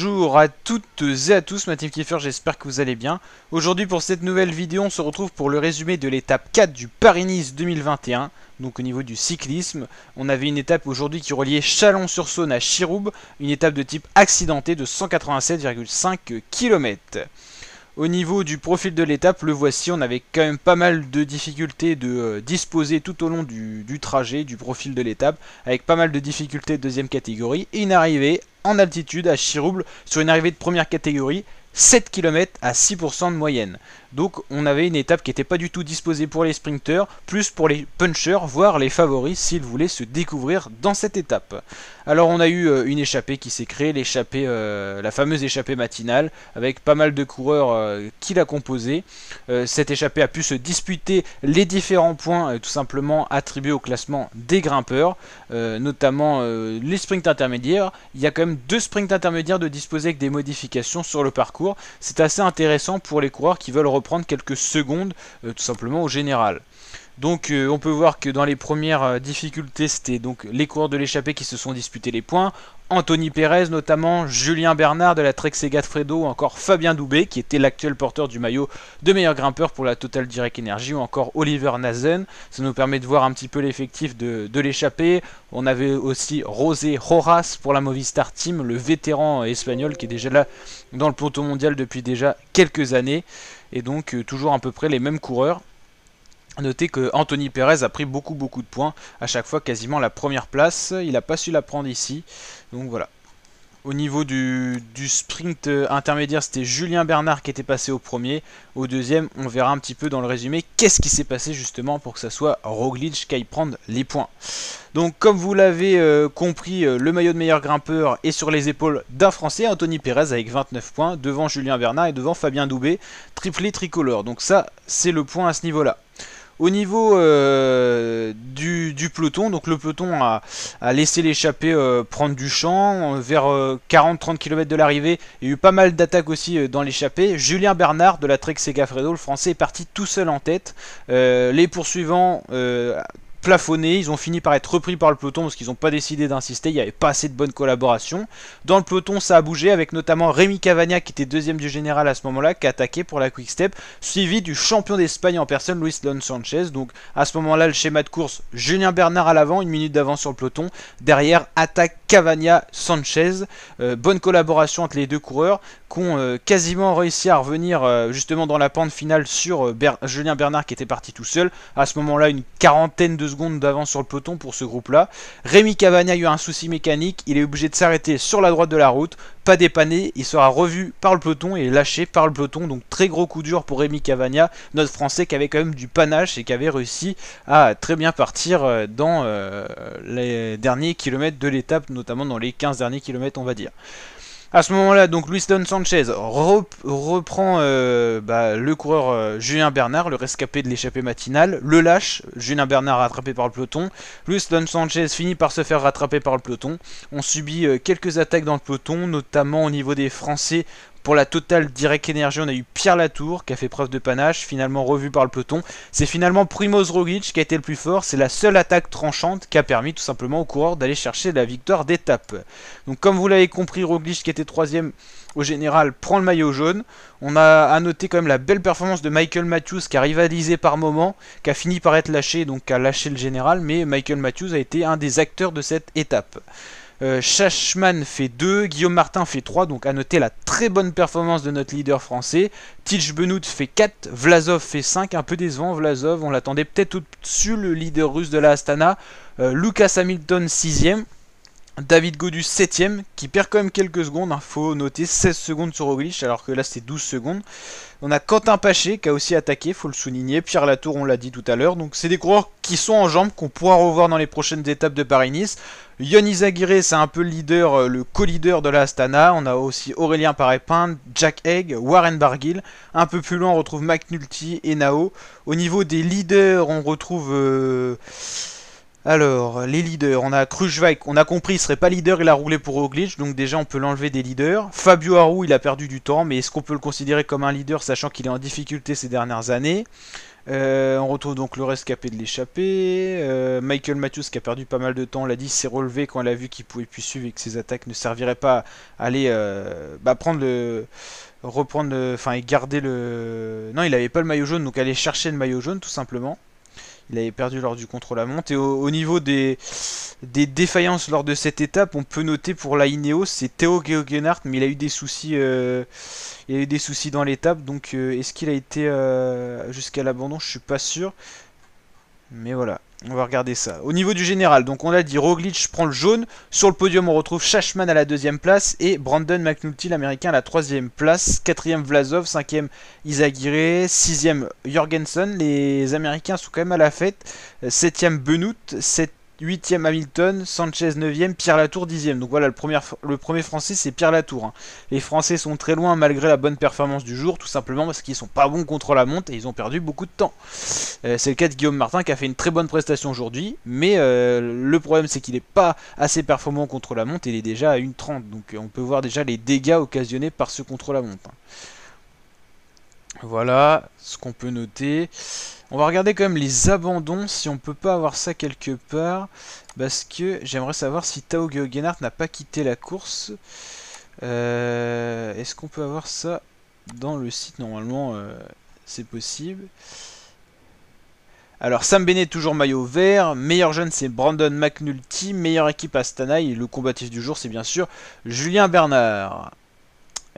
Bonjour à toutes et à tous, team Kiefer, j'espère que vous allez bien. Aujourd'hui pour cette nouvelle vidéo, on se retrouve pour le résumé de l'étape 4 du Paris-Nice 2021, donc au niveau du cyclisme. On avait une étape aujourd'hui qui reliait Chalon-sur-Saône à Chiroub, une étape de type accidenté de 187,5 km. Au niveau du profil de l'étape, le voici, on avait quand même pas mal de difficultés de euh, disposer tout au long du, trajet, du profil de l'étape, avec pas mal de difficultés de deuxième catégorie, et une arrivée en altitude à Chirouble sur une arrivée de première catégorie, 7 km à 6% de moyenne. Donc on avait une étape qui n'était pas du tout disposée pour les sprinteurs, plus pour les punchers, voire les favoris s'ils voulaient se découvrir dans cette étape. Alors on a eu euh, une échappée qui s'est créée, l'échappée, euh, la fameuse échappée matinale, avec pas mal de coureurs euh, qui l'a composée. cette échappée a pu se disputer les différents points tout simplement attribués au classement des grimpeurs, notamment les sprints intermédiaires. Il y a quand même deux sprints intermédiaires de disposer avec des modifications sur le parcours. C'est assez intéressant pour les coureurs qui veulent reprendre quelques secondes euh, tout simplement au général. Donc euh, on peut voir que dans les premières euh, difficultés, c'était donc les coureurs de l'échappée qui se sont disputés les points. Anthony Pérez notamment, Julien Bernard de la Trek Fredo, encore Fabien Doubet qui était l'actuel porteur du maillot de meilleur grimpeur pour la Total Direct Energy, ou encore Oliver Nazen. Ça nous permet de voir un petit peu l'effectif de, l'échappée. On avait aussi Rosé Horas pour la Movistar Team, le vétéran espagnol qui est déjà là dans le poteau mondial depuis déjà quelques années. Et donc euh, toujours à peu près les mêmes coureurs. Notez que Anthony Perez a pris beaucoup beaucoup de points, à chaque fois quasiment la première place, il n'a pas su la prendre ici, donc voilà. Au niveau du, sprint intermédiaire, c'était Julien Bernard qui était passé au premier. Au deuxième, on verra un petit peu dans le résumé qu'est-ce qui s'est passé justement pour que ça soit Roglic qui aille prendre les points. Donc comme vous l'avez euh, compris, euh, le maillot de meilleur grimpeur est sur les épaules d'un Français, Anthony Pérez avec 29 points, devant Julien Bernard et devant Fabien Doubé, triplé tricolore. Donc ça, c'est le point à ce niveau-là. Au niveau euh, du, peloton, donc le peloton a, laissé l'échappée euh, prendre du champ. Euh, vers 40-30 km de l'arrivée, il y a eu pas mal d'attaques aussi dans l'échappée. Julien Bernard de la Trek Segafredo, le français, est parti tout seul en tête. les poursuivants plafonné, ils ont fini par être repris par le peloton parce qu'ils n'ont pas décidé d'insister, il n'y avait pas assez de bonne collaboration. Dans le peloton, ça a bougé avec notamment Rémi Cavagna qui était deuxième du général à ce moment-là, qui a attaqué pour la quick step, suivi du champion d'Espagne en personne, Luis Lon Sanchez. Donc à ce moment-là, le schéma de course, Julien Bernard à l'avant, une minute d'avance sur le peloton, derrière attaque Cavagna Sanchez. Euh, bonne collaboration entre les deux coureurs qui ont euh, quasiment réussi à revenir euh, justement dans la pente finale sur Julien Bernard qui était parti tout seul. À ce moment-là, une quarantaine de secondes d'avance sur le peloton pour ce groupe-là. Rémi Cavagna a eu un souci mécanique, il est obligé de s'arrêter sur la droite de la route, pas dépanné, il sera revu par le peloton et lâché par le peloton, donc très gros coup dur pour Rémi Cavagna, notre Français qui avait quand même du panache et qui avait réussi à très bien partir euh, dans euh, les derniers kilomètres de l'étape, notamment dans les 15 derniers kilomètres on va dire. À ce moment-là, donc Luis Don Sanchez reprend euh, bah, le coureur euh, Julien Bernard, le rescapé de l'échappée matinale, le lâche, Julien Bernard rattrapé par le peloton, Luis Don Sanchez finit par se faire rattraper par le peloton. On subit euh, quelques attaques dans le peloton, notamment au niveau des Français pour la totale Direct énergie, on a eu Pierre Latour qui a fait preuve de panache, finalement revu par le peloton. C'est finalement Primoz Roglic qui a été le plus fort. C'est la seule attaque tranchante qui a permis tout simplement au coureur d'aller chercher la victoire d'étape. Donc comme vous l'avez compris, Roglic qui était troisième au général prend le maillot jaune. On a à noter quand même la belle performance de Michael Matthews qui a rivalisé par moment, qui a fini par être lâché, donc qui a lâché le général, mais Michael Matthews a été un des acteurs de cette étape. Shashman euh, fait 2, Guillaume Martin fait 3, donc à noter la très bonne performance de notre leader français. Tich Benout fait 4, Vlasov fait 5, un peu décevant Vlasov, on l'attendait peut-être au-dessus le leader russe de la Astana. Euh, Lucas Hamilton 6ème, David Godus 7ème, qui perd quand même quelques secondes, Il hein. faut noter 16 secondes sur Roglic, alors que là c'est 12 secondes. On a Quentin Paché qui a aussi attaqué, faut le souligner, Pierre Latour on l'a dit tout à l'heure, donc c'est des coureurs qui sont en jambes, qu'on pourra revoir dans les prochaines étapes de Paris-Nice. Yonis Aguirre c'est un peu le leader, euh, le co-leader de la Astana, on a aussi Aurélien Parépin, Jack Egg, Warren bargill un peu plus loin on retrouve McNulty et Nao. Au niveau des leaders on retrouve... Euh, alors, les leaders, on a Krujvaik, on a compris, il serait pas leader, il a roulé pour Oglitch, donc déjà on peut l'enlever des leaders. Fabio Arou, il a perdu du temps, mais est-ce qu'on peut le considérer comme un leader, sachant qu'il est en difficulté ces dernières années euh, On retrouve donc le rescapé de l'échappée. Euh, Michael Matthews, qui a perdu pas mal de temps, l'a dit, s'est relevé quand il a vu qu'il pouvait plus suivre et que ses attaques ne serviraient pas à aller euh, bah, prendre le reprendre le... Enfin, et garder le... Non, il avait pas le maillot jaune, donc aller chercher le maillot jaune, tout simplement. Il avait perdu lors du contrôle à montre Et au, niveau des, des, défaillances lors de cette étape, on peut noter pour la Ineos, c'est Théo Geoghenaert, mais il a eu des soucis, euh, des soucis dans l'étape. Donc euh, est-ce qu'il a été euh, jusqu'à l'abandon Je suis pas sûr. Mais voilà, on va regarder ça. Au niveau du général, donc on a dit, Roglic prend le jaune. Sur le podium, on retrouve Shashman à la deuxième place et Brandon McNulty, l'américain, à la troisième place. Quatrième, Vlasov. Cinquième, Isagiré. Sixième, Jorgensen. Les américains sont quand même à la fête. Septième, Benoît. 8e Hamilton, Sanchez 9e, Pierre Latour 10 ème Donc voilà, le premier, le premier français c'est Pierre Latour. Hein. Les Français sont très loin malgré la bonne performance du jour, tout simplement parce qu'ils sont pas bons contre la monte et ils ont perdu beaucoup de temps. Euh, c'est le cas de Guillaume Martin qui a fait une très bonne prestation aujourd'hui, mais euh, le problème c'est qu'il n'est pas assez performant contre la montre, il est déjà à 1,30. Donc euh, on peut voir déjà les dégâts occasionnés par ce contre la montre. Hein. Voilà ce qu'on peut noter. On va regarder quand même les abandons, si on peut pas avoir ça quelque part. Parce que j'aimerais savoir si Tao Gennard n'a pas quitté la course. Euh, est-ce qu'on peut avoir ça dans le site Normalement, euh, c'est possible. Alors Sam Bennett toujours maillot vert, meilleur jeune c'est Brandon McNulty, meilleure équipe Astana et le combatif du jour c'est bien sûr Julien Bernard.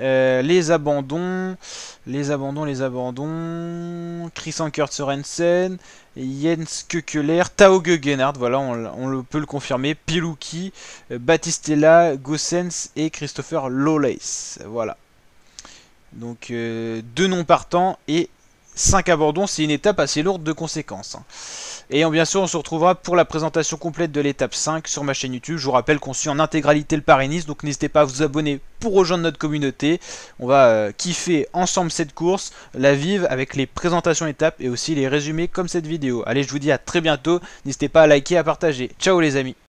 Euh, les abandons, les abandons, les abandons. Chris Ankert Sorensen, Jens Kekeler, Tao Gennard, voilà, on, peut le confirmer. Pilouki, euh, Battistella, Gossens et Christopher Lawless, Voilà. Donc euh, deux non partants et cinq abandons, c'est une étape assez lourde de conséquences. Hein. Et bien sûr, on se retrouvera pour la présentation complète de l'étape 5 sur ma chaîne YouTube. Je vous rappelle qu'on suit en intégralité le Paris-Nice, donc n'hésitez pas à vous abonner pour rejoindre notre communauté. On va euh, kiffer ensemble cette course, la vivre avec les présentations étapes et aussi les résumés comme cette vidéo. Allez, je vous dis à très bientôt. N'hésitez pas à liker, à partager. Ciao les amis